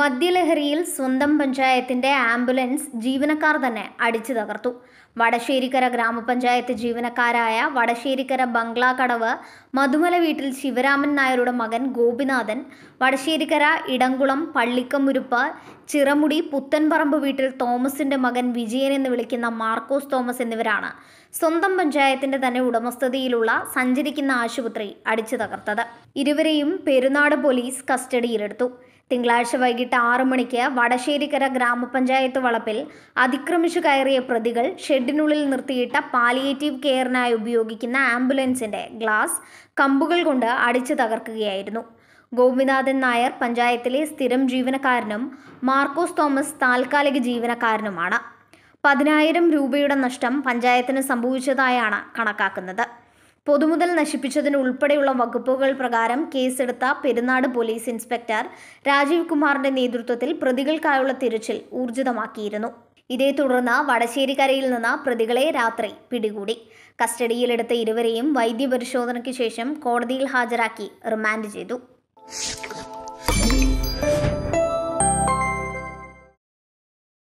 മദ്യലഹരിയിൽ സ്വന്തം പഞ്ചായത്തിൻ്റെ ആംബുലൻസ് ജീവനക്കാർ തന്നെ അടിച്ചു തകർത്തു വടശ്ശേരിക്കര ഗ്രാമപഞ്ചായത്ത് ജീവനക്കാരായ വടശ്ശേരിക്കര കടവ് മധുമല വീട്ടിൽ ശിവരാമൻ നായരുടെ മകൻ ഗോപിനാഥൻ വടശ്ശേരിക്കര ഇടംകുളം പള്ളിക്കമുരുപ്പ് ചിറമുടി പുത്തൻപറമ്പ് വീട്ടിൽ തോമസിന്റെ മകൻ വിജയൻ എന്ന് വിളിക്കുന്ന മാർക്കോസ് തോമസ് എന്നിവരാണ് സ്വന്തം പഞ്ചായത്തിന്റെ തന്നെ ഉടമസ്ഥതയിലുള്ള സഞ്ചരിക്കുന്ന ആശുപത്രി അടിച്ചു തകർത്തത് ഇരുവരെയും പെരുന്നാട് പോലീസ് കസ്റ്റഡിയിലെടുത്തു തിങ്കളാഴ്ച വൈകിട്ട് ആറു മണിക്ക് വടശ്ശേരിക്കര ഗ്രാമപഞ്ചായത്ത് വളപ്പിൽ അതിക്രമിച്ചു കയറിയ പ്രതികൾ ഷെഡിനുള്ളിൽ നിർത്തിയിട്ട പാലിയേറ്റീവ് കെയറിനായി ഉപയോഗിക്കുന്ന ആംബുലൻസിന്റെ ഗ്ലാസ് കമ്പുകൾ കൊണ്ട് അടിച്ചു തകർക്കുകയായിരുന്നു ഗോപിനാഥൻ നായർ പഞ്ചായത്തിലെ സ്ഥിരം ജീവനക്കാരനും മാർക്കോസ് തോമസ് താൽക്കാലിക ജീവനക്കാരനുമാണ് പതിനായിരം രൂപയുടെ നഷ്ടം പഞ്ചായത്തിന് സംഭവിച്ചതായാണ് കണക്കാക്കുന്നത് പൊതുമുതൽ നശിപ്പിച്ചതിന് ഉൾപ്പെടെയുള്ള വകുപ്പുകൾ പ്രകാരം കേസെടുത്ത പെരുന്നാട് പോലീസ് ഇൻസ്പെക്ടർ രാജീവ് കുമാറിന്റെ നേതൃത്വത്തിൽ പ്രതികൾക്കായുള്ള തിരച്ചിൽ ഊർജിതമാക്കിയിരുന്നു ഇതേ തുടർന്ന് വടശ്ശേരിക്കരയിൽ നിന്ന് പ്രതികളെ രാത്രി പിടികൂടി കസ്റ്റഡിയിലെടുത്ത ഇരുവരെയും വൈദ്യപരിശോധനയ്ക്ക് ശേഷം കോടതിയിൽ ഹാജരാക്കി റിമാൻഡ് ചെയ്തു